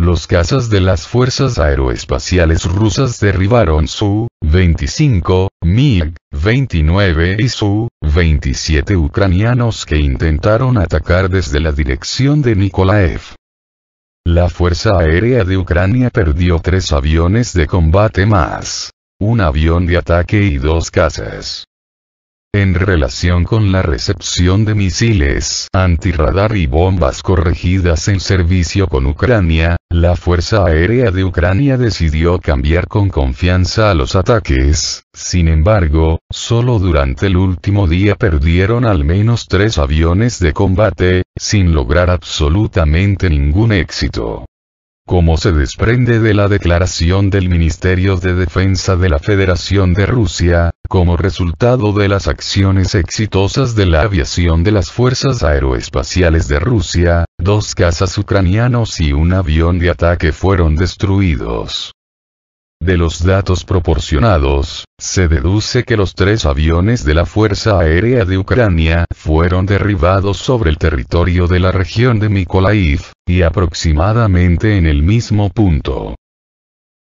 Los cazas de las fuerzas aeroespaciales rusas derribaron Su-25, MiG-29 y Su-27 ucranianos que intentaron atacar desde la dirección de Nikolaev. La Fuerza Aérea de Ucrania perdió tres aviones de combate más, un avión de ataque y dos cazas. En relación con la recepción de misiles antirradar y bombas corregidas en servicio con Ucrania, la Fuerza Aérea de Ucrania decidió cambiar con confianza a los ataques, sin embargo, solo durante el último día perdieron al menos tres aviones de combate, sin lograr absolutamente ningún éxito. Como se desprende de la declaración del Ministerio de Defensa de la Federación de Rusia, como resultado de las acciones exitosas de la aviación de las fuerzas aeroespaciales de Rusia, dos cazas ucranianos y un avión de ataque fueron destruidos. De los datos proporcionados, se deduce que los tres aviones de la Fuerza Aérea de Ucrania fueron derribados sobre el territorio de la región de Mykolaiv, y aproximadamente en el mismo punto.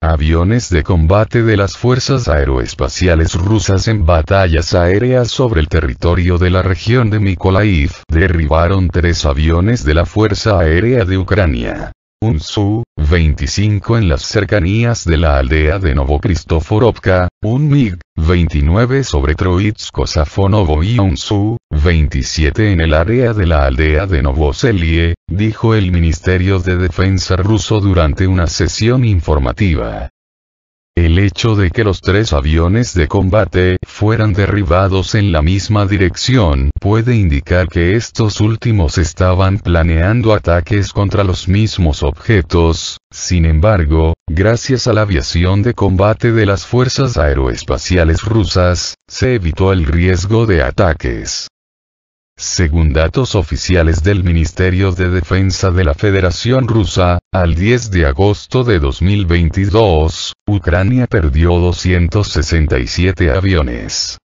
Aviones de combate de las fuerzas aeroespaciales rusas en batallas aéreas sobre el territorio de la región de Mykolaiv derribaron tres aviones de la Fuerza Aérea de Ucrania. Un Su, 25 en las cercanías de la aldea de Novokristoforovka, un MiG, 29 sobre Troitsko Safonovo y un Su, 27 en el área de la aldea de Novoselie, dijo el Ministerio de Defensa ruso durante una sesión informativa. El hecho de que los tres aviones de combate fueran derribados en la misma dirección puede indicar que estos últimos estaban planeando ataques contra los mismos objetos, sin embargo, gracias a la aviación de combate de las fuerzas aeroespaciales rusas, se evitó el riesgo de ataques. Según datos oficiales del Ministerio de Defensa de la Federación Rusa, al 10 de agosto de 2022, Ucrania perdió 267 aviones.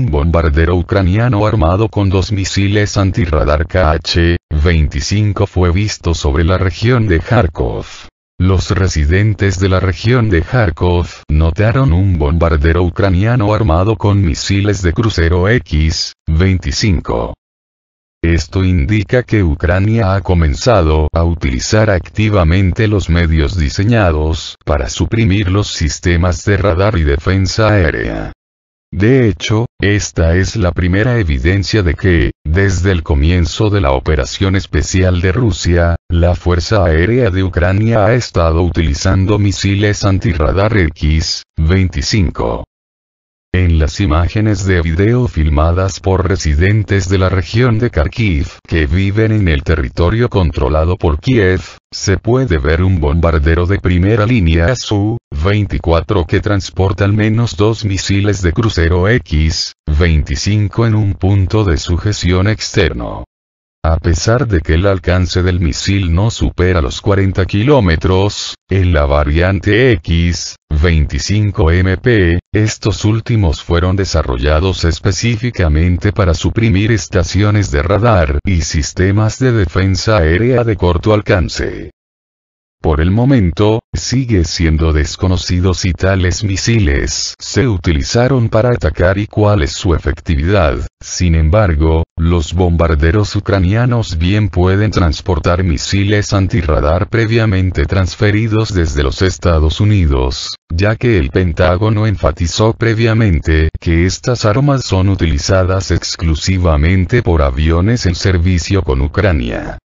un bombardero ucraniano armado con dos misiles antirradar KH-25 fue visto sobre la región de Kharkov. Los residentes de la región de Kharkov notaron un bombardero ucraniano armado con misiles de crucero X-25. Esto indica que Ucrania ha comenzado a utilizar activamente los medios diseñados para suprimir los sistemas de radar y defensa aérea. De hecho, esta es la primera evidencia de que, desde el comienzo de la operación especial de Rusia, la Fuerza Aérea de Ucrania ha estado utilizando misiles antirradar X-25. En las imágenes de video filmadas por residentes de la región de Kharkiv que viven en el territorio controlado por Kiev, se puede ver un bombardero de primera línea Su-24 que transporta al menos dos misiles de crucero X-25 en un punto de sujeción externo. A pesar de que el alcance del misil no supera los 40 kilómetros, en la variante X, 25 MP, estos últimos fueron desarrollados específicamente para suprimir estaciones de radar y sistemas de defensa aérea de corto alcance. Por el momento, sigue siendo desconocido si tales misiles se utilizaron para atacar y cuál es su efectividad. Sin embargo, los bombarderos ucranianos bien pueden transportar misiles antirradar previamente transferidos desde los Estados Unidos, ya que el Pentágono enfatizó previamente que estas armas son utilizadas exclusivamente por aviones en servicio con Ucrania.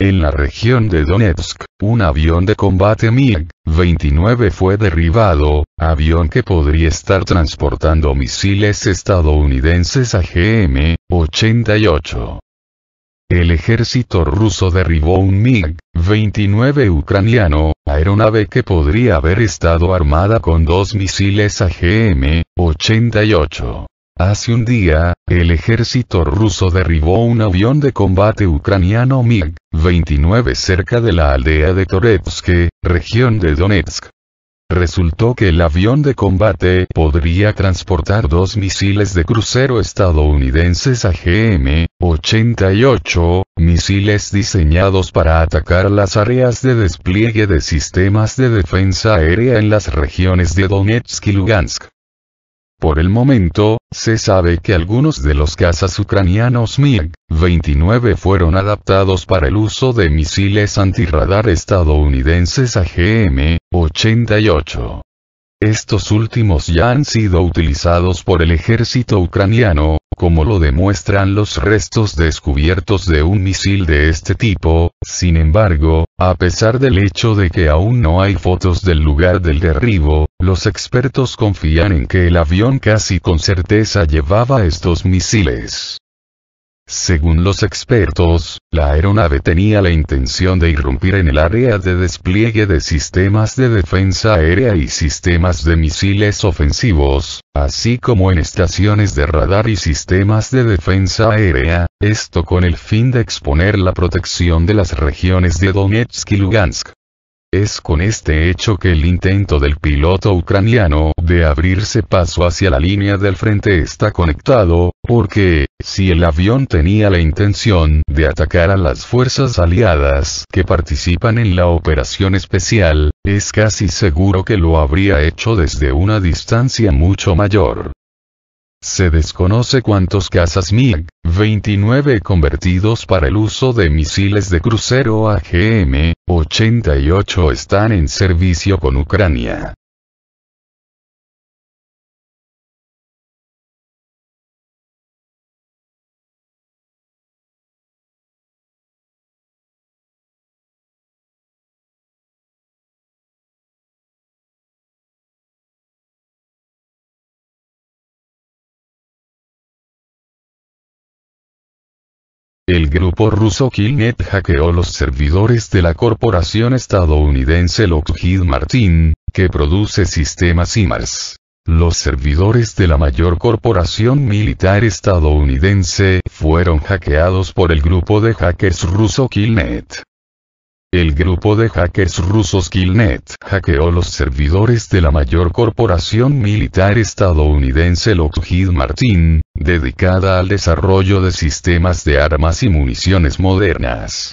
En la región de Donetsk, un avión de combate MiG-29 fue derribado, avión que podría estar transportando misiles estadounidenses agm 88 El ejército ruso derribó un MiG-29 ucraniano, aeronave que podría haber estado armada con dos misiles AGM-88. Hace un día, el ejército ruso derribó un avión de combate ucraniano MiG-29 cerca de la aldea de Toretsk, región de Donetsk. Resultó que el avión de combate podría transportar dos misiles de crucero estadounidenses AGM-88, misiles diseñados para atacar las áreas de despliegue de sistemas de defensa aérea en las regiones de Donetsk y Lugansk. Por el momento, se sabe que algunos de los cazas ucranianos MiG-29 fueron adaptados para el uso de misiles antirradar estadounidenses AGM-88. Estos últimos ya han sido utilizados por el ejército ucraniano, como lo demuestran los restos descubiertos de un misil de este tipo, sin embargo, a pesar del hecho de que aún no hay fotos del lugar del derribo, los expertos confían en que el avión casi con certeza llevaba estos misiles. Según los expertos, la aeronave tenía la intención de irrumpir en el área de despliegue de sistemas de defensa aérea y sistemas de misiles ofensivos, así como en estaciones de radar y sistemas de defensa aérea, esto con el fin de exponer la protección de las regiones de Donetsk y Lugansk. Es con este hecho que el intento del piloto ucraniano de abrirse paso hacia la línea del frente está conectado, porque, si el avión tenía la intención de atacar a las fuerzas aliadas que participan en la operación especial, es casi seguro que lo habría hecho desde una distancia mucho mayor. Se desconoce cuántos cazas MiG-29 convertidos para el uso de misiles de crucero AGM-88 están en servicio con Ucrania. El grupo ruso Killnet hackeó los servidores de la corporación estadounidense Lockheed Martin, que produce sistemas IMARS. Los servidores de la mayor corporación militar estadounidense fueron hackeados por el grupo de hackers ruso Killnet. El grupo de hackers rusos Killnet hackeó los servidores de la mayor corporación militar estadounidense Lockheed Martin, dedicada al desarrollo de sistemas de armas y municiones modernas.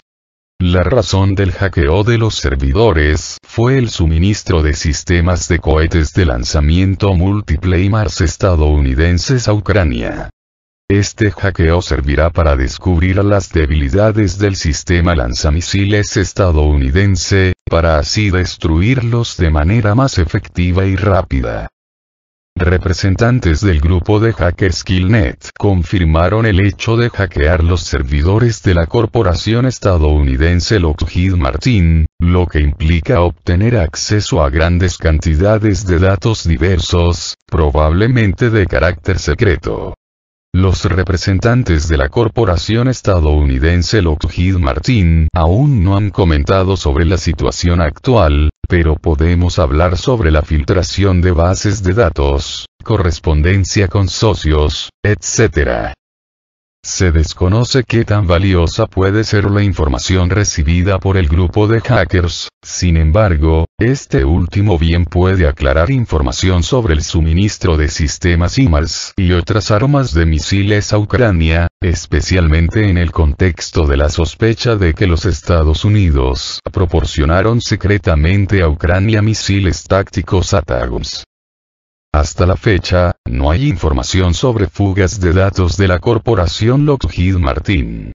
La razón del hackeo de los servidores fue el suministro de sistemas de cohetes de lanzamiento múltiple y Mars estadounidenses a Ucrania. Este hackeo servirá para descubrir las debilidades del sistema lanzamisiles estadounidense, para así destruirlos de manera más efectiva y rápida. Representantes del grupo de hackers Killnet confirmaron el hecho de hackear los servidores de la corporación estadounidense Lockheed Martin, lo que implica obtener acceso a grandes cantidades de datos diversos, probablemente de carácter secreto. Los representantes de la corporación estadounidense Lockheed Martin aún no han comentado sobre la situación actual, pero podemos hablar sobre la filtración de bases de datos, correspondencia con socios, etc. Se desconoce qué tan valiosa puede ser la información recibida por el grupo de hackers, sin embargo, este último bien puede aclarar información sobre el suministro de sistemas IMARS y otras armas de misiles a Ucrania, especialmente en el contexto de la sospecha de que los Estados Unidos proporcionaron secretamente a Ucrania misiles tácticos Tagus. Hasta la fecha, no hay información sobre fugas de datos de la corporación Lockheed Martin.